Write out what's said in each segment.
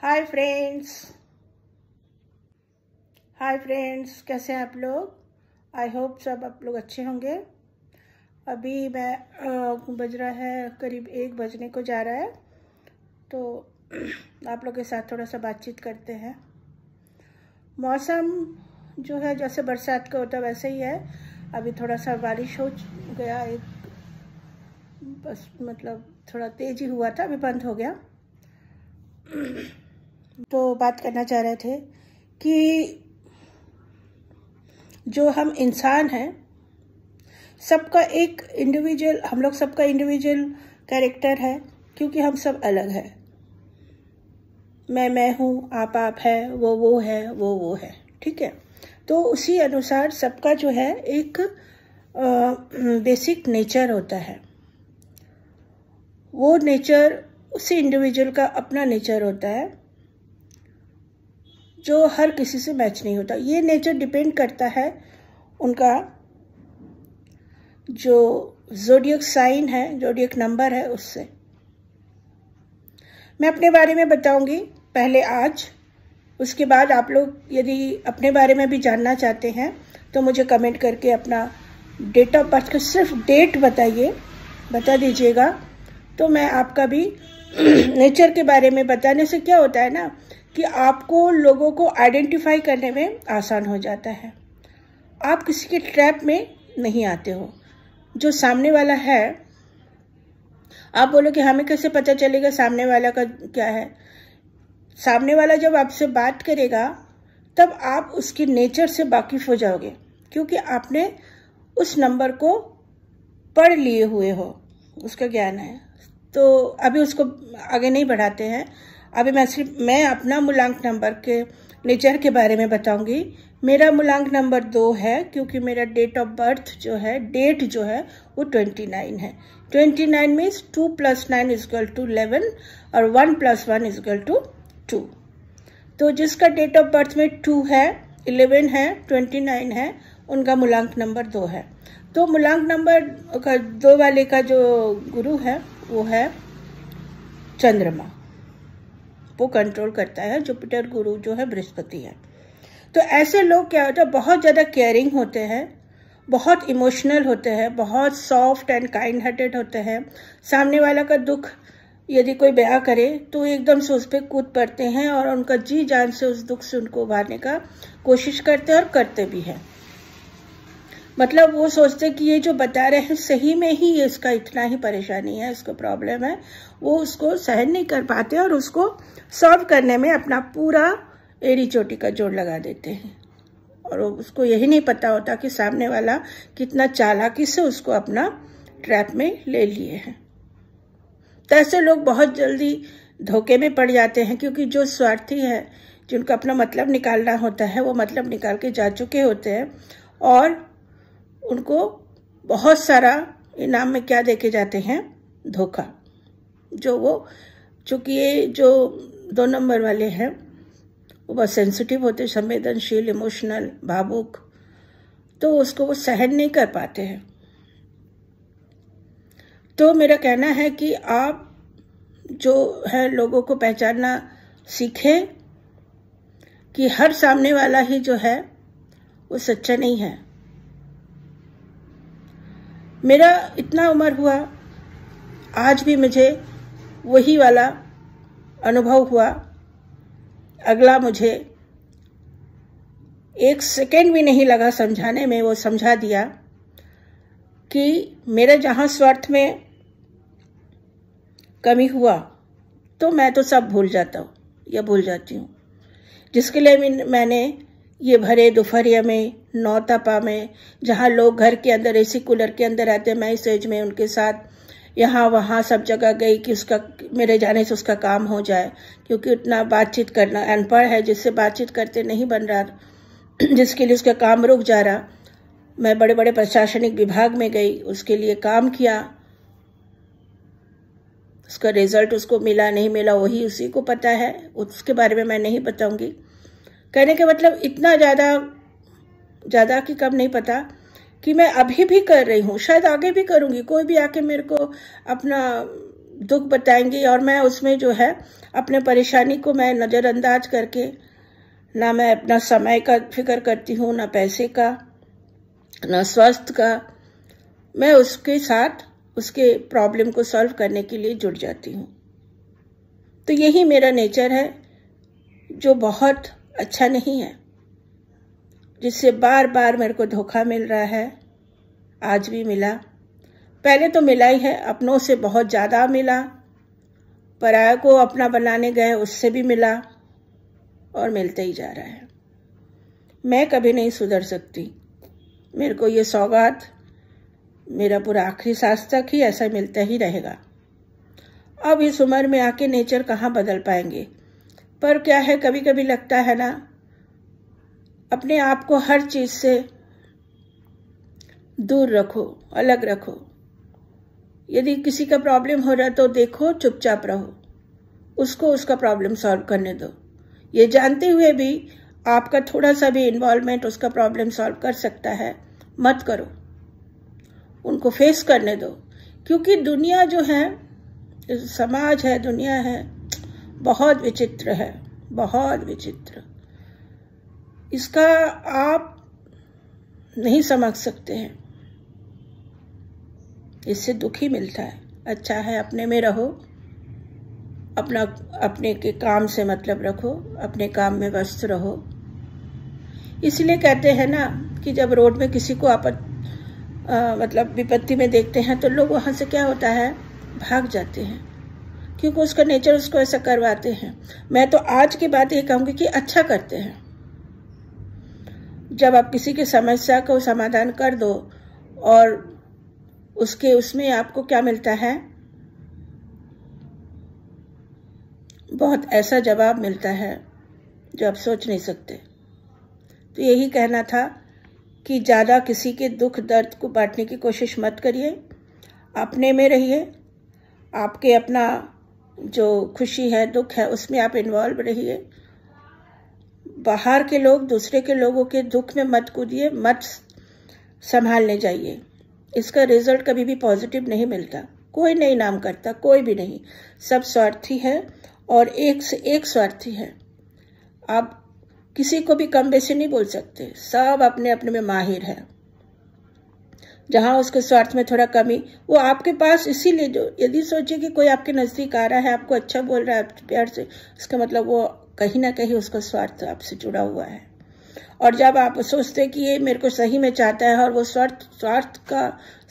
hi friends hi friends कैसे हैं आप लोग आई होप सब आप लोग अच्छे होंगे अभी मैं बज रहा है करीब एक बजने को जा रहा है तो आप लोग के साथ थोड़ा सा बातचीत करते हैं मौसम जो है जैसे बरसात का होता है वैसे ही है अभी थोड़ा सा बारिश हो गया एक बस मतलब थोड़ा तेज़ी हुआ था अभी बंद हो गया तो बात करना चाह रहे थे कि जो हम इंसान हैं सबका एक इंडिविजुअल हम लोग सबका इंडिविजुअल कैरेक्टर है क्योंकि हम सब अलग हैं मैं मैं हूँ आप आप है वो वो है वो वो है ठीक है तो उसी अनुसार सबका जो है एक बेसिक नेचर होता है वो नेचर उसी इंडिविजुअल का अपना नेचर होता है जो हर किसी से मैच नहीं होता ये नेचर डिपेंड करता है उनका जो जोडियक साइन है जोडियक नंबर है उससे मैं अपने बारे में बताऊंगी पहले आज उसके बाद आप लोग यदि अपने बारे में भी जानना चाहते हैं तो मुझे कमेंट करके अपना डेट ऑफ बर्थ का सिर्फ डेट बताइए बता दीजिएगा तो मैं आपका भी नेचर के बारे में बताने से क्या होता है ना कि आपको लोगों को आइडेंटिफाई करने में आसान हो जाता है आप किसी के ट्रैप में नहीं आते हो जो सामने वाला है आप बोलो कि हमें कैसे पता चलेगा सामने वाला का क्या है सामने वाला जब आपसे बात करेगा तब आप उसके नेचर से वाकिफ हो जाओगे क्योंकि आपने उस नंबर को पढ़ लिए हुए हो उसका ज्ञान है तो अभी उसको आगे नहीं बढ़ाते हैं अभी मैं सिर्फ मैं अपना मूलांक नंबर के नेचर के बारे में बताऊंगी मेरा मूलांक नंबर दो है क्योंकि मेरा डेट ऑफ बर्थ जो है डेट जो है वो ट्वेंटी नाइन है twenty nine means two plus nine is equal two eleven और one plus one is equal two two तो जिसका डेट ऑफ बर्थ में टू है इलेवन है ट्वेंटी नाइन है उनका मूलांक नंबर दो है तो मूलांक नंबर का दो वाले का जो गुरु है वो है चंद्रमा वो कंट्रोल करता है जुपिटर गुरु जो है बृहस्पति है तो ऐसे लोग क्या होता है बहुत ज़्यादा केयरिंग होते हैं बहुत इमोशनल होते हैं बहुत सॉफ्ट एंड काइंड हार्टेड होते हैं सामने वाला का दुख यदि कोई बया करे तो एकदम से उस पर कूद पड़ते हैं और उनका जी जान से उस दुख से उनको उभारने का कोशिश करते हैं और करते भी हैं मतलब वो सोचते कि ये जो बता रहे हैं सही में ही ये इसका इतना ही परेशानी है इसको प्रॉब्लम है वो उसको सहन नहीं कर पाते और उसको सॉल्व करने में अपना पूरा एड़ी चोटी का जोड़ लगा देते हैं और उसको यही नहीं पता होता कि सामने वाला कितना चालाकी से उसको अपना ट्रैप में ले लिए हैं तो ऐसे लोग बहुत जल्दी धोखे में पड़ जाते हैं क्योंकि जो स्वार्थी है जिनका अपना मतलब निकालना होता है वो मतलब निकाल के जा चुके होते हैं और उनको बहुत सारा इनाम में क्या देखे जाते हैं धोखा जो वो चूँकि ये जो दो नंबर वाले हैं वो बहुत सेंसिटिव होते संवेदनशील इमोशनल भावुक तो उसको वो सहन नहीं कर पाते हैं तो मेरा कहना है कि आप जो है लोगों को पहचानना सीखें कि हर सामने वाला ही जो है वो सच्चा नहीं है मेरा इतना उम्र हुआ आज भी मुझे वही वाला अनुभव हुआ अगला मुझे एक सेकेंड भी नहीं लगा समझाने में वो समझा दिया कि मेरे जहाँ स्वार्थ में कमी हुआ तो मैं तो सब भूल जाता हूँ या भूल जाती हूँ जिसके लिए मैंने ये भरे दोपहरिया में नौतापा में जहाँ लोग घर के अंदर एसी कूलर के अंदर रहते मैं इस एज में उनके साथ यहाँ वहाँ सब जगह गई कि उसका मेरे जाने से उसका काम हो जाए क्योंकि उतना बातचीत करना अनपढ़ है जिससे बातचीत करते नहीं बन रहा जिसके लिए उसका काम रुक जा रहा मैं बड़े बड़े प्रशासनिक विभाग में गई उसके लिए काम किया उसका रिजल्ट उसको मिला नहीं मिला वही उसी को पता है उसके बारे में मैं नहीं बताऊंगी कहने का मतलब इतना ज़्यादा ज़्यादा कि कब नहीं पता कि मैं अभी भी कर रही हूँ शायद आगे भी करूँगी कोई भी आके मेरे को अपना दुख बताएंगी और मैं उसमें जो है अपने परेशानी को मैं नज़रअंदाज करके ना मैं अपना समय का फिक्र करती हूँ ना पैसे का ना स्वास्थ्य का मैं उसके साथ उसके प्रॉब्लम को सॉल्व करने के लिए जुड़ जाती हूँ तो यही मेरा नेचर है जो बहुत अच्छा नहीं है जिससे बार बार मेरे को धोखा मिल रहा है आज भी मिला पहले तो मिला ही है अपनों से बहुत ज़्यादा मिला पराय को अपना बनाने गए उससे भी मिला और मिलते ही जा रहा है मैं कभी नहीं सुधर सकती मेरे को ये सौगात मेरा पूरा आखिरी सांस तक ही ऐसा मिलता ही रहेगा अब इस उम्र में आके नेचर कहाँ बदल पाएंगे पर क्या है कभी कभी लगता है ना अपने आप को हर चीज़ से दूर रखो अलग रखो यदि किसी का प्रॉब्लम हो रहा है तो देखो चुपचाप रहो उसको उसका प्रॉब्लम सॉल्व करने दो ये जानते हुए भी आपका थोड़ा सा भी इन्वॉल्वमेंट उसका प्रॉब्लम सॉल्व कर सकता है मत करो उनको फेस करने दो क्योंकि दुनिया जो है समाज है दुनिया है बहुत विचित्र है बहुत विचित्र इसका आप नहीं समझ सकते हैं इससे दुखी मिलता है अच्छा है अपने में रहो अपना अपने के काम से मतलब रखो अपने काम में व्यस्त रहो इसलिए कहते हैं ना कि जब रोड में किसी को आपत मतलब विपत्ति में देखते हैं तो लोग वहाँ से क्या होता है भाग जाते हैं क्योंकि उसका नेचर उसको ऐसा करवाते हैं मैं तो आज की बात ये कहूँगी कि अच्छा करते हैं जब आप किसी की समस्या को समाधान कर दो और उसके उसमें आपको क्या मिलता है बहुत ऐसा जवाब मिलता है जो आप सोच नहीं सकते तो यही कहना था कि ज़्यादा किसी के दुख दर्द को बांटने की कोशिश मत करिए अपने में रहिए आपके अपना जो खुशी है दुख है उसमें आप इन्वॉल्व रहिए बाहर के लोग दूसरे के लोगों के दुख में मत कूदिए मत संभालने जाइए इसका रिजल्ट कभी भी पॉजिटिव नहीं मिलता कोई नहीं नाम करता कोई भी नहीं सब स्वार्थी है और एक से एक स्वार्थी है आप किसी को भी कम बेसी नहीं बोल सकते सब अपने अपने में माहिर है जहाँ उसके स्वार्थ में थोड़ा कमी वो आपके पास इसीलिए जो यदि सोचे कि कोई आपके नज़दीक आ रहा है आपको अच्छा बोल रहा है आपके प्यार से उसका मतलब वो कहीं ना कहीं उसका स्वार्थ आपसे जुड़ा हुआ है और जब आप सोचते कि ये मेरे को सही में चाहता है और वो स्वार्थ स्वार्थ का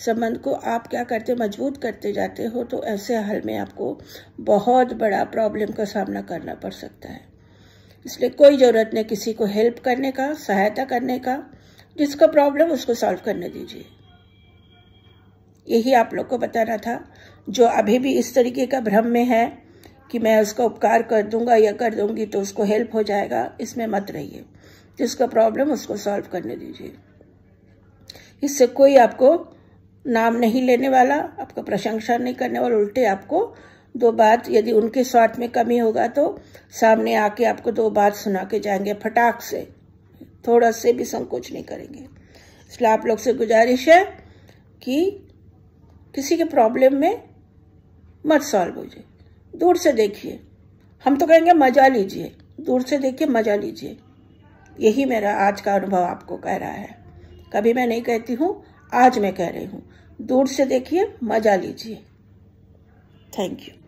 संबंध को आप क्या करते मजबूत करते जाते हो तो ऐसे हाल में आपको बहुत बड़ा प्रॉब्लम का सामना करना पड़ सकता है इसलिए कोई ज़रूरत नहीं किसी को हेल्प करने का सहायता करने का जिसका प्रॉब्लम उसको सॉल्व करने दीजिए यही आप लोग को बताना था जो अभी भी इस तरीके का भ्रम में है कि मैं उसका उपकार कर दूंगा या कर दूंगी तो उसको हेल्प हो जाएगा इसमें मत रहिए जिसका प्रॉब्लम उसको सॉल्व करने दीजिए इससे कोई आपको नाम नहीं लेने वाला आपका प्रशंसा नहीं करने वाला उल्टे आपको दो बात यदि उनके स्वार्थ में कमी होगा तो सामने आके आपको दो बात सुना के जाएंगे फटाक से थोड़ा से भी संकोच नहीं करेंगे इसलिए आप लोग से गुजारिश है कि किसी के प्रॉब्लम में मत सॉल्व हो जाए दूर से देखिए हम तो कहेंगे मजा लीजिए दूर से देखिए मजा लीजिए यही मेरा आज का अनुभव आपको कह रहा है कभी मैं नहीं कहती हूँ आज मैं कह रही हूँ दूर से देखिए मजा लीजिए थैंक यू